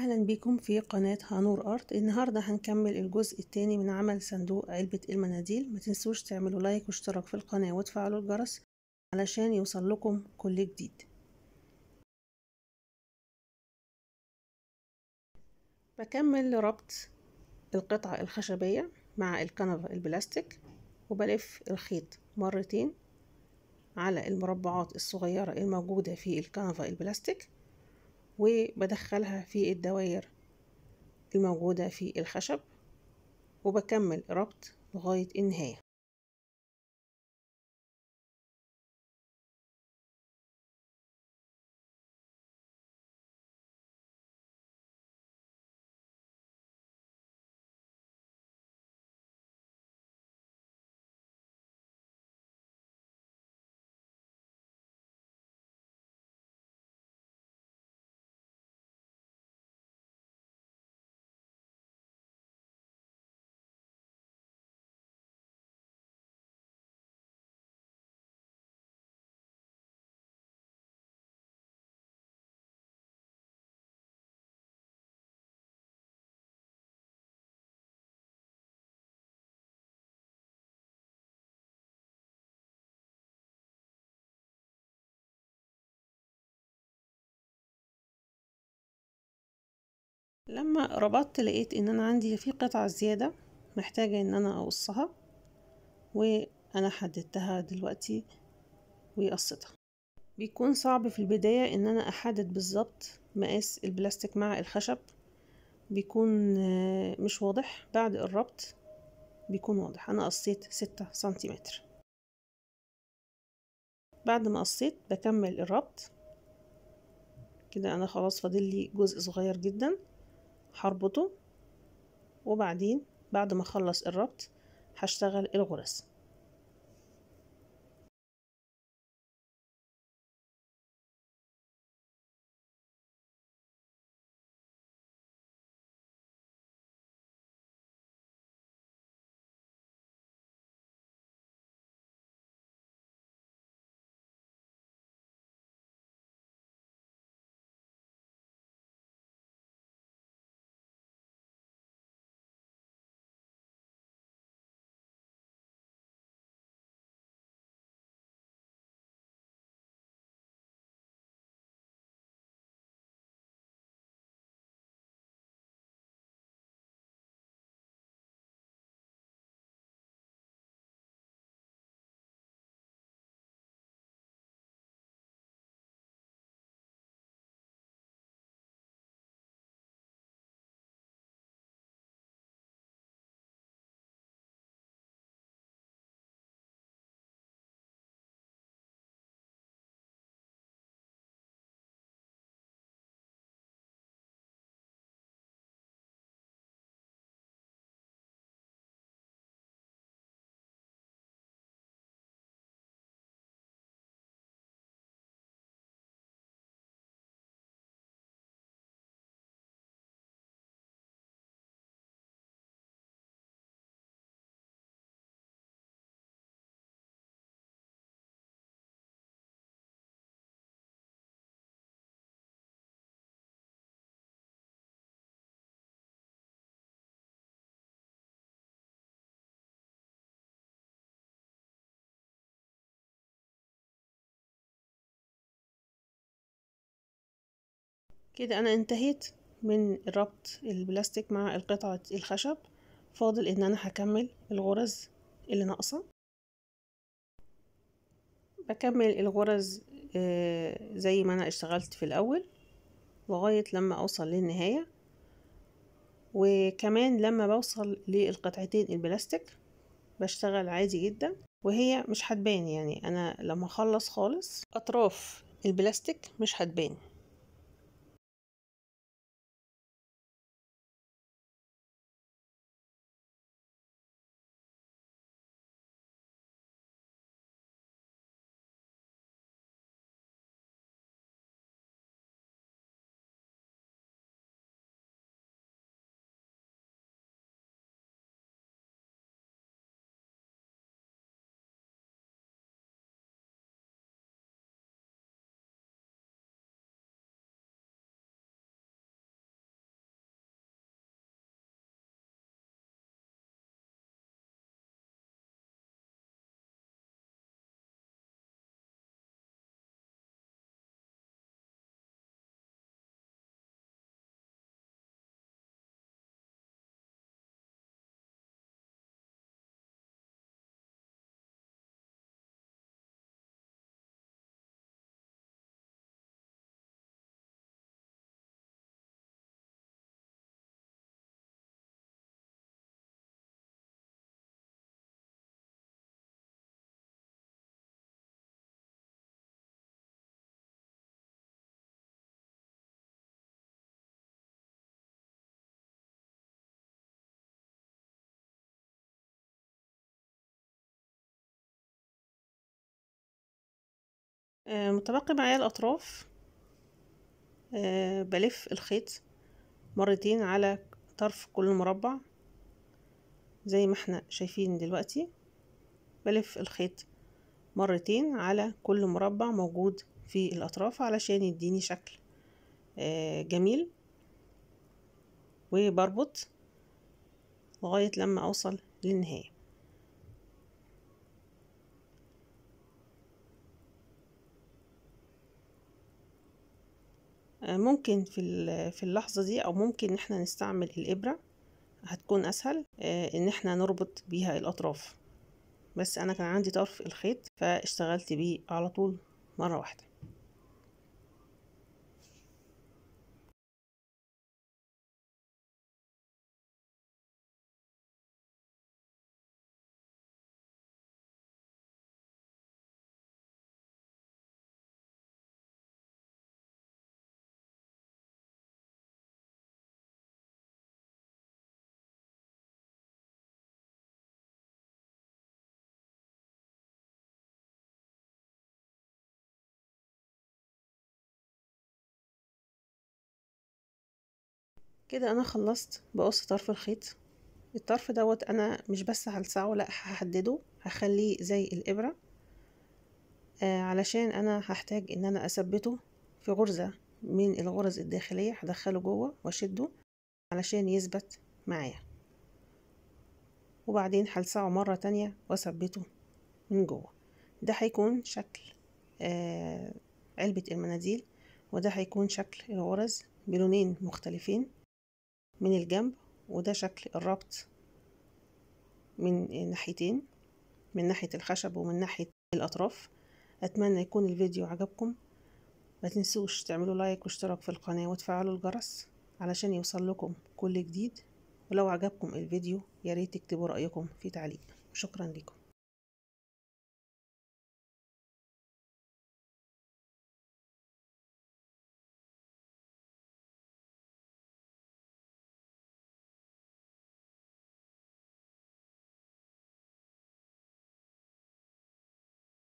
اهلا بكم في قناة هانور ارت النهاردة هنكمل الجزء الثاني من عمل صندوق علبة المناديل ما تنسوش تعملوا لايك واشتراك في القناة وتفعلوا الجرس علشان يوصل لكم كل جديد بكمل ربط القطعة الخشبية مع الكنفة البلاستيك وبلف الخيط مرتين على المربعات الصغيرة الموجودة في الكنفة البلاستيك وبدخلها في الدوائر الموجودة في الخشب وبكمل ربط لغاية النهاية لما ربطت لقيت ان انا عندي في قطعة زيادة محتاجة ان انا اقصها وانا حددتها دلوقتي وقصتها بيكون صعب في البداية ان انا احدد بالظبط مقاس البلاستيك مع الخشب بيكون آه، مش واضح بعد الربط بيكون واضح انا قصيت ستة سنتيمتر بعد ما قصيت بكمل الربط كده انا خلاص فاضل لي جزء صغير جدا هربطه وبعدين بعد ما اخلص الربط هشتغل الغرز كده انا انتهيت من ربط البلاستيك مع القطعة الخشب فاضل ان انا هكمل الغرز اللي ناقصة بكمل الغرز آه، زي ما انا اشتغلت في الاول لغاية لما اوصل للنهاية وكمان لما بوصل للقطعتين البلاستيك بشتغل عادي جدا وهي مش هتبان يعني انا لما اخلص خالص اطراف البلاستيك مش هتبان آه، متبقي معايا الأطراف آه، بلف الخيط مرتين على طرف كل مربع زي ما احنا شايفين دلوقتي بلف الخيط مرتين على كل مربع موجود في الأطراف علشان يديني شكل آه، جميل وبربط لغاية لما أوصل للنهاية آه، ممكن في في اللحظة دي أو ممكن إحنا نستعمل الإبرة هتكون أسهل آه، إن إحنا نربط بيها الأطراف بس أنا كان عندي طرف الخيط فاشتغلت بيه على طول مرة واحدة كده انا خلصت بقص طرف الخيط الطرف دوت انا مش بس هلسعه لا هحدده هخليه زي الابره آه علشان انا هحتاج ان انا اثبته في غرزه من الغرز الداخليه هدخله جوه واشده علشان يثبت معايا وبعدين هلسعه مره تانية واثبته من جوه ده هيكون شكل آه علبه المناديل وده هيكون شكل الغرز بلونين مختلفين من الجنب وده شكل الربط من ناحيتين من ناحية الخشب ومن ناحية الأطراف أتمنى يكون الفيديو عجبكم ما تنسوش تعملوا لايك واشتراك في القناة وتفعلوا الجرس علشان يوصل لكم كل جديد ولو عجبكم الفيديو ياريت تكتبوا رأيكم في تعليق شكرا لكم